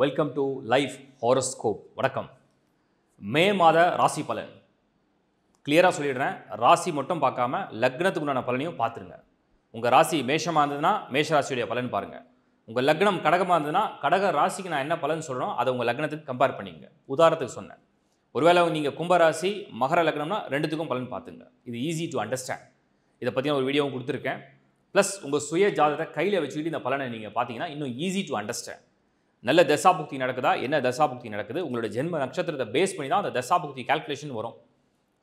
welcome to life horoscope வணக்கம் மே மாத ராசி பலன் கிளியராக சொல்லிடுறேன் ராசி மட்டும் பார்க்காம லக்னத்துக்கு உண்டான பலனையும் பார்த்துருங்க உங்கள் ராசி மேஷமாக இருந்ததுன்னா மேஷ ராசியுடைய பலன் பாருங்கள் உங்கள் லக்னம் கடகமாக இருந்ததுன்னா கடக ராசிக்கு நான் என்ன பலன் சொல்கிறோம் அதை உங்கள் லக்னத்துக்கு கம்பேர் பண்ணிங்க உதாரணத்துக்கு சொன்னேன் ஒருவேளை நீங்கள் கும்பராசி மகர லக்னம்னா ரெண்டுத்துக்கும் பலன் பார்த்துங்க இது ஈஸி டு அண்டர்ஸ்டாண்ட் இதை பற்றின ஒரு வீடியோவும் கொடுத்துருக்கேன் ப்ளஸ் உங்கள் சுய ஜாதத்தை கையில் வச்சுக்கிட்டு இந்த பலனை நீங்கள் பார்த்தீங்கன்னா இன்னும் ஈஸி டு அண்டர்ஸ்டாண்ட் நல்ல தசாபுக்தி நடக்குதா என்ன தசாபுக்தி நடக்குது உங்களோட ஜென்ம நட்சத்திரத்தை பேஸ் பண்ணி தான் அந்த தசாபுக்தி கால்குலேஷன் வரும்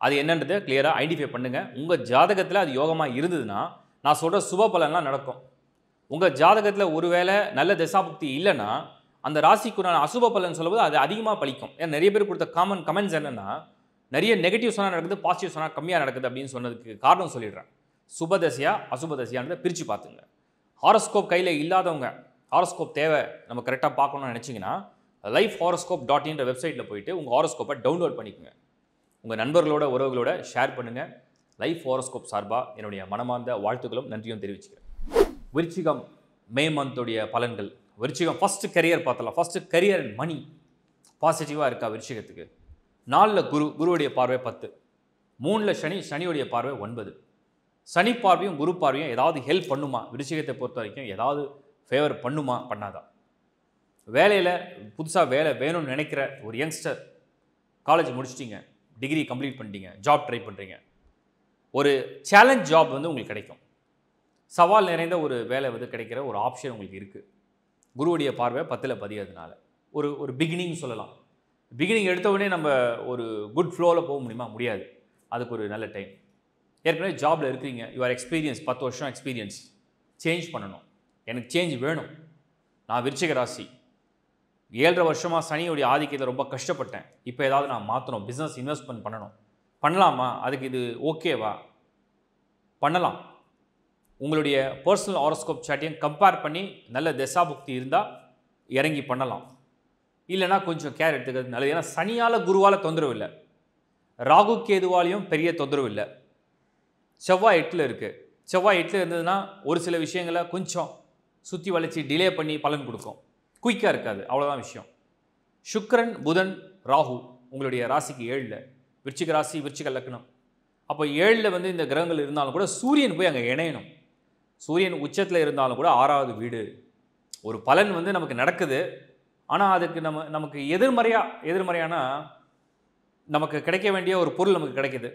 அது என்னன்றதை கிளியராக ஐடென்டிஃபை பண்ணுங்கள் உங்கள் ஜாதகத்தில் அது யோகமாக இருந்ததுன்னா நான் சொல்கிற சுப பலன்லாம் நடக்கும் உங்கள் ஜாதகத்தில் ஒருவேளை நல்ல தசாபுக்தி இல்லைன்னா அந்த ராசிக்குண்டான அசுப பலன் சொல்லும்போது அது அதிகமாக பழிக்கும் ஏன்னா நிறைய பேர் கொடுத்த காமன் கமெண்ட்ஸ் என்னென்னா நிறைய நெகட்டிவ் சொன்னால் நடக்குது பாசிட்டிவ் சொன்னால் கம்மியாக நடக்குது அப்படின்னு சொன்னதுக்கு காரணம் சொல்லிடுறேன் சுபதசையா அசுபதசையான்றதை பிரித்து பார்த்துங்க ஹாரஸ்கோப் கையில் இல்லாதவங்க ஹாரோஸ்கோப் தேவை நம்ம கரெக்டாக பார்க்கணும்னு நினச்சிங்கன்னா லைஃப் ஹாரோஸ்கோப் டாட் இன்ற வெப்சைட்டில் போயிட்டு உங்கள் ஹாரோஸ்கோப்பை டவுன்லோட் பண்ணிக்கோங்க உங்கள் நண்பர்களோட உறவுகளோட ஷேர் பண்ணுங்கள் லைஃப் ஹாரோஸ்கோப் சார்பாக என்னுடைய மனமார்ந்த வாழ்த்துக்களும் நன்றியும் தெரிவிச்சுக்கிறேன் விருச்சிகம் மே மந்தோடைய பலன்கள் விருச்சிகம் ஃபஸ்ட்டு கரியர் பார்த்தலாம் ஃபஸ்ட்டு கரியர் அண்ட் மணி பாசிட்டிவாக இருக்கா விருச்சிகத்துக்கு நாலில் குரு குருவுடைய பார்வை பத்து மூணில் சனி சனியுடைய பார்வை ஒன்பது சனி பார்வையும் குரு பார்வையும் ஏதாவது ஹெல்ப் பண்ணுமா விருச்சிகத்தை பொறுத்த வரைக்கும் ஏதாவது ஃபேவர் பண்ணுமா பண்ணாதா வேலையில் புதுசாக வேலை வேணும்னு நினைக்கிற ஒரு யங்ஸ்டர் காலேஜ் முடிச்சிட்டிங்க டிகிரி கம்ப்ளீட் பண்ணிட்டீங்க ஜாப் ட்ரை பண்ணுறீங்க ஒரு சேலஞ்ச் ஜாப் வந்து உங்களுக்கு கிடைக்கும் சவால் நிறைந்த ஒரு வேலை வந்து கிடைக்கிற ஒரு ஆப்ஷன் உங்களுக்கு இருக்குது குருவுடைய பார்வை பத்தில் பதியதுனால ஒரு ஒரு பிகினிங் சொல்லலாம் பிகினிங் எடுத்த உடனே நம்ம ஒரு குட் ஃப்ளோவில் போக முடியுமா முடியாது அதுக்கு ஒரு நல்ல டைம் ஏற்கனவே ஜாபில் இருக்கிறீங்க யூஆர் எக்ஸ்பீரியன்ஸ் பத்து வருஷம் எக்ஸ்பீரியன்ஸ் சேஞ்ச் பண்ணணும் எனக்கு சேஞ்ச் வேணும் நான் விருச்சிக ராசி ஏழரை வருஷமாக சனியோடைய ஆதிக்கத்தில் ரொம்ப கஷ்டப்பட்டேன் இப்போ ஏதாவது நான் மாற்றணும் பிஸ்னஸ் இன்வெஸ்ட்மெண்ட் பண்ணணும் பண்ணலாமா அதுக்கு இது ஓகேவா பண்ணலாம் உங்களுடைய பர்சனல் ஆரோஸ்கோப் சாட்டையும் கம்பேர் பண்ணி நல்ல புக்தி இருந்தால் இறங்கி பண்ணலாம் இல்லைனா கொஞ்சம் கேர் எடுத்துக்கிறது நல்லது ஏன்னா சனியால் குருவால் தொந்தரவு இல்லை ராகு கேதுவாலையும் பெரிய தொந்தரவு இல்லை செவ்வாய் எட்டில் இருக்குது செவ்வாய் எட்டில் இருந்ததுன்னா ஒரு சில விஷயங்களை கொஞ்சம் சுற்றி வளைச்சி டிலே பண்ணி பலன் கொடுக்கும் குயிக்காக இருக்காது அவ்வளோதான் விஷயம் சுக்கரன் புதன் ராகு உங்களுடைய ராசிக்கு ஏழில் விருச்சிக ராசி விருச்சிக லக்னம் அப்போ ஏழில் வந்து இந்த கிரகங்கள் இருந்தாலும் கூட சூரியன் போய் அங்கே இணையணும் சூரியன் உச்சத்தில் இருந்தாலும் கூட ஆறாவது வீடு ஒரு பலன் வந்து நமக்கு நடக்குது ஆனால் அதுக்கு நம்ம நமக்கு எதிர்மறையாக எதிர்மறையானா நமக்கு கிடைக்க வேண்டிய ஒரு பொருள் நமக்கு கிடைக்கிது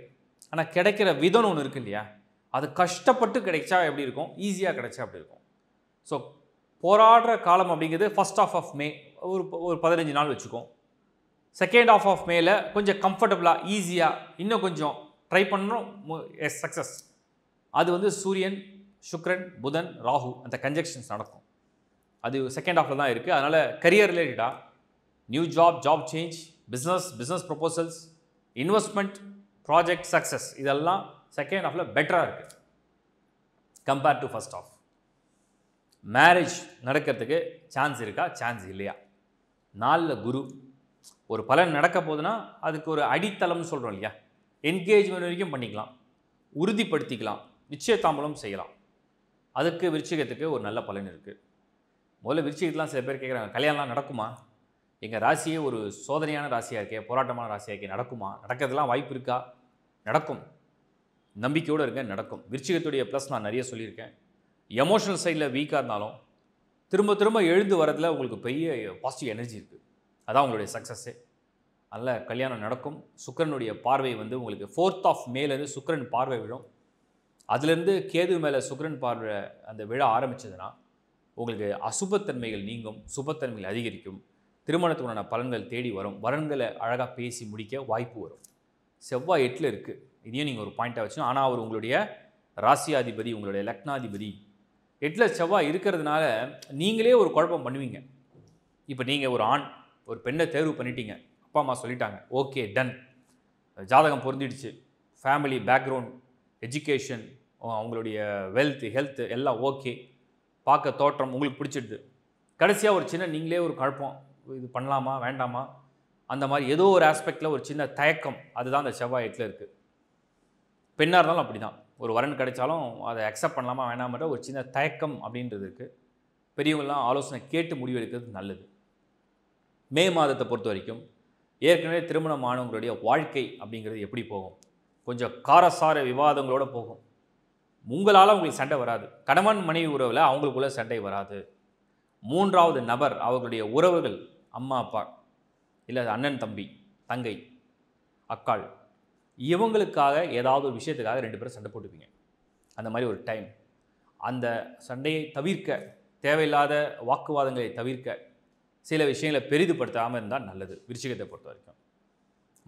ஆனால் கிடைக்கிற விதம்னு ஒன்று இருக்கு இல்லையா அது கஷ்டப்பட்டு கிடைச்சா எப்படி இருக்கும் ஈஸியாக கிடைச்சா அப்படி இருக்கும் ஸோ போராடுற காலம் அப்படிங்கிறது ஃபஸ்ட் ஆஃப் ஆஃப் மே ஒரு ஒரு பதினஞ்சு நாள் வச்சுக்கோம் செகண்ட் ஆஃப் ஆஃப் மேல கொஞ்சம் கம்ஃபர்டபுளாக ஈஸியாக இன்னும் கொஞ்சம் ட்ரை பண்ணுறோம் எஸ் சக்ஸஸ் அது வந்து சூரியன் சுக்ரன் புதன் ராகு அந்த கன்ஜெக்ஷன்ஸ் நடக்கும் அது செகண்ட் ஆஃபில் தான் இருக்குது அதனால் கரியர் ரிலேட்டடாக new job job change business business proposals investment project success இதெல்லாம் செகண்ட் ஆஃபில் பெட்டராக இருக்குது compared to first half marriage நடக்கிறதுக்கு சான்ஸ் இருக்கா சான்ஸ் இல்லையா நாளில் குரு ஒரு பலன் நடக்க போதுன்னா அதுக்கு ஒரு அடித்தளம்னு சொல்கிறோம் இல்லையா என்கேஜ்மெண்ட் வரைக்கும் பண்ணிக்கலாம் உறுதிப்படுத்திக்கலாம் நிச்சயத்தாம்பலம் செய்யலாம் அதுக்கு விருச்சிகத்துக்கு ஒரு நல்ல பலன் இருக்குது முதல்ல விருச்சிகத்துலாம் சில பேர் கேட்குறாங்க கல்யாணம்லாம் நடக்குமா எங்கள் ராசியே ஒரு சோதனையான ராசியாக இருக்கே போராட்டமான ராசியாக இருக்கே நடக்குமா நடக்கிறதுலாம் வாய்ப்பு இருக்கா நடக்கும் நம்பிக்கையோடு இருக்கேன் நடக்கும் விருச்சிகத்துடைய ப்ளஸ் நான் நிறைய சொல்லியிருக்கேன் எமோஷனல் சைடில் வீக்காக இருந்தாலும் திரும்ப திரும்ப எழுந்து வரதில் உங்களுக்கு பெரிய பாசிட்டிவ் எனர்ஜி இருக்குது அதான் உங்களுடைய சக்ஸஸ்ஸு நல்ல கல்யாணம் நடக்கும் சுக்கரனுடைய பார்வை வந்து உங்களுக்கு ஃபோர்த் ஆஃப் மேலேருந்து சுக்கரன் பார்வை விழும் அதுலேருந்து கேது மேலே சுக்கரன் பார்வை அந்த விழா ஆரம்பித்ததுன்னா உங்களுக்கு அசுபத்தன்மைகள் நீங்கும் சுபத்தன்மைகள் அதிகரிக்கும் திருமணத்துக்குண்டான பலன்கள் தேடி வரும் வரன்களை அழகாக பேசி முடிக்க வாய்ப்பு வரும் செவ்வாய் எட்டில் இருக்குது இதையும் நீங்கள் ஒரு பாயிண்ட்டாக வச்சு ஆனால் அவர் உங்களுடைய ராசியாதிபதி உங்களுடைய லக்னாதிபதி ஹெட்லஸ் செவ்வாய் இருக்கிறதுனால நீங்களே ஒரு குழப்பம் பண்ணுவீங்க இப்போ நீங்கள் ஒரு ஆண் ஒரு பெண்ணை தேர்வு பண்ணிட்டீங்க அப்பா அம்மா சொல்லிட்டாங்க ஓகே டன் ஜாதகம் பொருந்திடுச்சு ஃபேமிலி பேக்ரவுண்ட் எஜுகேஷன் அவங்களுடைய வெல்த் ஹெல்த் எல்லாம் ஓகே பார்க்க தோற்றம் உங்களுக்கு பிடிச்சிடுது கடைசியாக ஒரு சின்ன நீங்களே ஒரு குழப்பம் இது பண்ணலாமா வேண்டாமா அந்த மாதிரி ஏதோ ஒரு ஆஸ்பெக்டில் ஒரு சின்ன தயக்கம் அதுதான் அந்த செவ்வாய் ஹெட்டில் இருக்குது பெண்ணாக இருந்தாலும் அப்படி தான் ஒரு வரன் கிடைச்சாலும் அதை அக்செப்ட் பண்ணலாமா வேணாமன்ற ஒரு சின்ன தயக்கம் அப்படின்றது இருக்குது பெரியவங்களாம் ஆலோசனை கேட்டு முடிவு எடுக்கிறது நல்லது மே மாதத்தை பொறுத்த வரைக்கும் ஏற்கனவே திருமணம் ஆனவங்களுடைய வாழ்க்கை அப்படிங்கிறது எப்படி போகும் கொஞ்சம் காரசார விவாதங்களோடு போகும் உங்களால் அவங்களுக்கு சண்டை வராது கணவன் மனைவி உறவில் அவங்களுக்குள்ள சண்டை வராது மூன்றாவது நபர் அவர்களுடைய உறவுகள் அம்மா அப்பா இல்லை அண்ணன் தம்பி தங்கை அக்காள் இவங்களுக்காக ஏதாவது ஒரு விஷயத்துக்காக ரெண்டு பேரும் சண்டை போட்டுப்பீங்க அந்த மாதிரி ஒரு டைம் அந்த சண்டையை தவிர்க்க தேவையில்லாத வாக்குவாதங்களை தவிர்க்க சில விஷயங்களை பெரிதுபடுத்தாமல் இருந்தால் நல்லது விருச்சிகத்தை பொறுத்த வரைக்கும்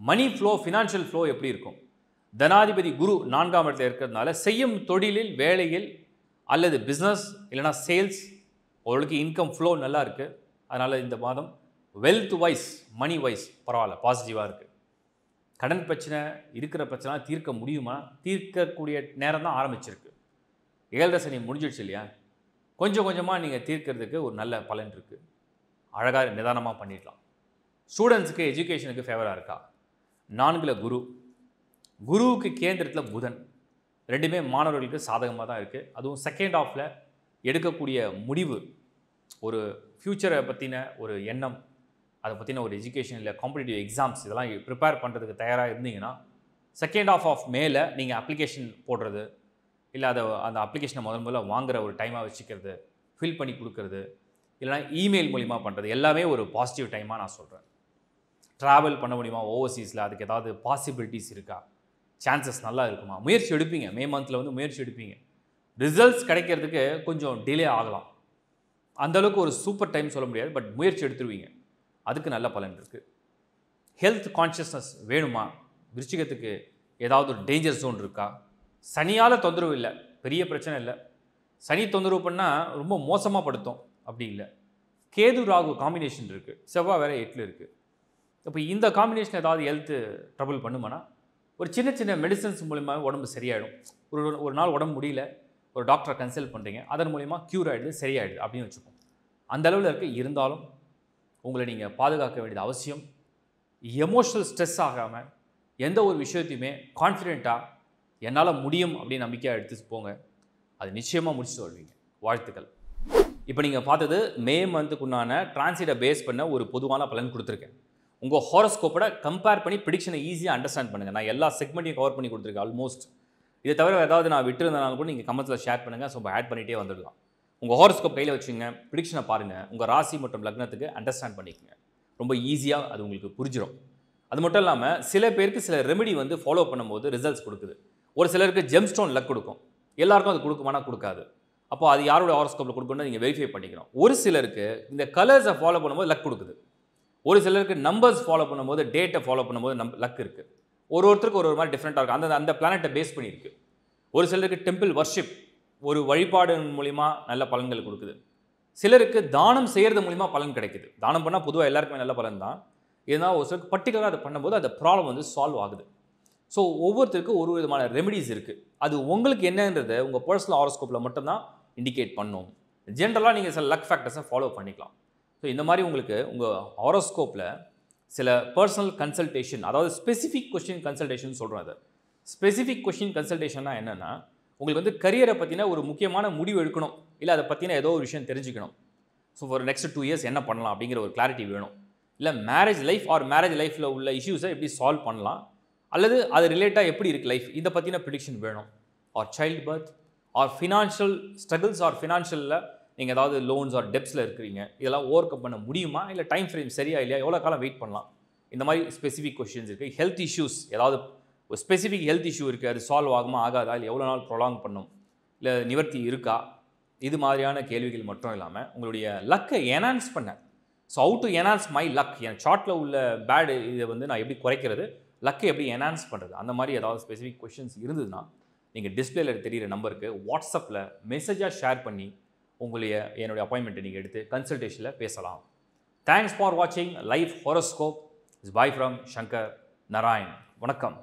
மணி ஃப்ளோ ஃபினான்ஷியல் ஃப்ளோ எப்படி இருக்கும் தனாதிபதி குரு நான்காம் இடத்துல இருக்கிறதுனால செய்யும் தொழிலில் வேலையில் அல்லது பிஸ்னஸ் இல்லைனா சேல்ஸ் அவளுக்கு இன்கம் ஃப்ளோ நல்லா இருக்குது அதனால் இந்த மாதம் வெல்த் வைஸ் மணி வைஸ் பரவாயில்ல பாசிட்டிவாக இருக்குது கடன் பிரச்சனை இருக்கிற பிரச்சனை தீர்க்க முடியுமா தீர்க்கக்கூடிய நேரம் தான் ஆரம்பிச்சிருக்கு ஏழரை முடிஞ்சிடுச்சு இல்லையா கொஞ்சம் கொஞ்சமாக நீங்கள் தீர்க்கிறதுக்கு ஒரு நல்ல பலன் இருக்குது அழகாக நிதானமாக பண்ணிடலாம் ஸ்டூடெண்ட்ஸுக்கு எஜுகேஷனுக்கு ஃபேவராக இருக்கா நான்கில் குரு குருவுக்கு கேந்திரத்தில் புதன் ரெண்டுமே மாணவர்களுக்கு சாதகமாக தான் இருக்குது அதுவும் செகண்ட் ஆஃபில் எடுக்கக்கூடிய முடிவு ஒரு ஃப்யூச்சரை பற்றின ஒரு எண்ணம் அதை பற்றின ஒரு எஜுகேஷன் இல்லை காம்படிட்டிவ் எக்ஸாம்ஸ் இதெல்லாம் ப்ரிப்பேர் பண்ணுறதுக்கு தயாராக இருந்தீங்கன்னா செகண்ட் ஆஃப் ஆஃப் மேல நீங்கள் அப்ளிகேஷன் போடுறது இல்லை அதை அந்த அப்ளிகேஷனை முதல் முதல்ல வாங்குகிற ஒரு டைமாக வச்சுக்கிறது ஃபில் பண்ணி கொடுக்கறது இல்லைனா இமெயில் மூலிமா பண்ணுறது எல்லாமே ஒரு பாசிட்டிவ் டைமாக நான் சொல்கிறேன் ட்ராவல் பண்ண முடியுமா ஓவர்சீஸில் அதுக்கு ஏதாவது பாசிபிலிட்டிஸ் இருக்கா சான்சஸ் நல்லா இருக்குமா முயற்சி எடுப்பீங்க மே மந்தில் வந்து முயற்சி எடுப்பீங்க ரிசல்ட்ஸ் கிடைக்கிறதுக்கு கொஞ்சம் டிலே ஆகலாம் அந்தளவுக்கு ஒரு சூப்பர் டைம் சொல்ல முடியாது பட் முயற்சி எடுத்துருவீங்க அதுக்கு நல்ல பலன் இருக்குது ஹெல்த் கான்ஷியஸ்னஸ் வேணுமா விருச்சிகத்துக்கு ஏதாவது ஒரு டேஞ்சர் ஜோன் இருக்கா சனியால் தொந்தரவு இல்லை பெரிய பிரச்சனை இல்லை சனி தொந்தரவு பண்ணால் ரொம்ப மோசமாக படுத்தும் அப்படி இல்லை கேது ராகு காம்பினேஷன் இருக்குது செவ்வாய் வேறு எட்டில் இருக்குது இப்போ இந்த காம்பினேஷன் ஏதாவது ஹெல்த்து ட்ரபுள் பண்ணுமானா ஒரு சின்ன சின்ன மெடிசன்ஸ் மூலிமா உடம்பு சரியாயிடும் ஒரு ஒரு நாள் உடம்பு முடியல ஒரு டாக்டரை கன்சல்ட் பண்ணுறீங்க அதன் மூலிமா க்யூர் ஆகிடுது சரியாயிடுது அப்படின்னு வச்சுப்போம் அந்த அளவில் இருக்க இருந்தாலும் உங்களை நீங்கள் பாதுகாக்க வேண்டியது அவசியம் எமோஷ்னல் ஸ்ட்ரெஸ் ஆகாமல் எந்த ஒரு விஷயத்தையுமே கான்ஃபிடெண்ட்டாக என்னால் முடியும் அப்படின்னு நம்பிக்கையாக எடுத்து போங்க அது நிச்சயமாக முடிச்சு சொல்வீங்க வாழ்த்துக்கள் இப்போ நீங்கள் பார்த்தது மே மந்த்துக்குண்டான டிரான்சிட்டை பேஸ் பண்ண ஒரு பொதுவான பலன் கொடுத்துருக்கேன் உங்கள் ஹாரோஸ்கோப்போட கம்பேர் பண்ணி ப்ரிடிக்ஷனை ஈஸியாக அண்டர்ஸ்டாண்ட் பண்ணுங்கள் நான் எல்லா செக்மெண்ட்டையும் கவர் பண்ணி கொடுத்துருக்கேன் ஆல்மோஸ்ட் இதை தவிர ஏதாவது நான் விட்டுருந்தனாலும் கூட நீங்கள் கமெண்ட்ஸில் ஷேர் பண்ணுங்கள் ஸோ ஆட் பண்ணிகிட்டே வந்துடலாம் உங்கள் ஹாரோஸ்கோப் கையில் வச்சுங்க ப்ரிடிக்ஷனை பாருங்கள் உங்கள் ராசி மற்றும் லக்னத்துக்கு அண்டர்ஸ்டாண்ட் பண்ணிக்கோங்க ரொம்ப ஈஸியாக அது உங்களுக்கு புரிஞ்சிடும் அது மட்டும் இல்லாமல் சில பேருக்கு சில ரெமெடி வந்து ஃபாலோ பண்ணும்போது ரிசல்ட்ஸ் கொடுக்குது ஒரு சிலருக்கு ஜெம் ஸ்டோன் லக் கொடுக்கும் எல்லாருக்கும் அது கொடுக்குமானா கொடுக்காது அப்போ அது யாரோட ஹாரோஸ்கோப்பில் கொடுக்கணும் நீங்கள் வெரிஃபை பண்ணிக்கணும் ஒரு சிலருக்கு இந்த கலர்ஸை ஃபாலோ பண்ணும்போது லக் கொடுக்குது ஒரு சிலருக்கு நம்பர்ஸ் ஃபாலோ பண்ணும்போது டேட்டை ஃபாலோ பண்ணும்போது நம் லக் இருக்குது ஒரு ஒருத்தருக்கு ஒரு ஒரு மாதிரி டிஃப்ரெண்ட்டாக இருக்கும் அந்த அந்த பிளானட்டை பேஸ் பண்ணியிருக்கு ஒரு சிலருக்கு டெம்பிள் வர்ஷிப் ஒரு வழிபாடு மூலிமா நல்ல பலன்கள் கொடுக்குது சிலருக்கு தானம் செய்கிறது மூலிமா பலன் கிடைக்குது தானம் பண்ணால் பொதுவாக எல்லாருக்குமே நல்ல பலன் தான் இருந்தால் ஒரு சிலருக்கு பர்டிகுலராக அதை பண்ணும்போது அந்த ப்ராப்ளம் வந்து சால்வ் ஆகுது ஸோ ஒவ்வொருத்தருக்கும் ஒரு விதமான ரெமெடிஸ் இருக்குது அது உங்களுக்கு என்னன்றதை உங்கள் பர்சனல் ஹாரோஸ்கோப்பில் மட்டும்தான் இண்டிகேட் பண்ணும் ஜென்ரலாக நீங்கள் சில லக் ஃபேக்டர்ஸை ஃபாலோ பண்ணிக்கலாம் ஸோ இந்த மாதிரி உங்களுக்கு உங்கள் ஹாரோஸ்கோப்பில் சில பர்சனல் கன்சல்டேஷன் அதாவது ஸ்பெசிஃபிக் கொஷின் கன்சல்டேஷன் சொல்கிறேன் அதை ஸ்பெசிஃபிக் கொஷின் கன்சல்டேஷன்னா என்னென்னா உங்களுக்கு வந்து கரியரை பற்றின ஒரு முக்கியமான முடிவு எடுக்கணும் இல்லை அதை பற்றின ஏதோ ஒரு விஷயம் தெரிஞ்சுக்கணும் ஸோ ஒரு நெக்ஸ்ட் டூ இயர்ஸ் என்ன பண்ணலாம் அப்படிங்கிற ஒரு கிளாரிட்டி வேணும் இல்லை மேரேஜ் லைஃப் ஆர் மேரேஜ் லைஃப்பில் உள்ள இஷ்யூஸை எப்படி சால்வ் பண்ணலாம் அல்லது அது ரிலேட்டாக எப்படி இருக்குது லைஃப் இதை பற்றின ப்ரிடிக்ஷன் வேணும் or child birth or financial struggles or ஃபினான்ஷியலில் நீங்கள் ஏதாவது லோன்ஸ் ஆர் டெப்ஸில் இருக்கிறீங்க இதெல்லாம் ஓவர் கப் பண்ண முடியுமா இல்லை டைம் ஃப்ரேம் சரியா இல்லையா எவ்வளோ காலம் வெயிட் பண்ணலாம் இந்த மாதிரி ஸ்பெசிஃபிக் கொஷின்ஸ் இருக்குது ஹெல்த் இஷ்யூஸ் ஏதாவது ஒரு ஸ்பெசிஃபிக் ஹெல்த் இஷ்யூ இருக்குது அது சால்வ் ஆகுமா ஆகாதா இல்லை எவ்வளோ நாள் ப்ரொலாங் பண்ணும் இல்லை நிவர்த்தி இருக்கா இது மாதிரியான கேள்விகள் மட்டும் இல்லாமல் உங்களுடைய லக்கை எனான்ஸ் பண்ண so how to enhance my luck என் ஷார்ட்டில் உள்ள பேடு இதை வந்து நான் எப்படி குறைக்கிறது லக்கை எப்படி எனான்ஸ் பண்ணுறது அந்த மாதிரி ஏதாவது ஸ்பெசிஃபிக் கொஷின்ஸ் இருந்ததுன்னா நீங்கள் டிஸ்பிளேல தெரிகிற நம்பருக்கு வாட்ஸ்அப்பில் மெசேஜாக ஷேர் பண்ணி உங்களுடைய என்னுடைய அப்பாயின்மெண்ட்டை நீங்கள் எடுத்து கன்சல்டேஷனில் பேசலாம் தேங்க்ஸ் ஃபார் வாட்சிங் life horoscope is by from Shankar Narayan வணக்கம்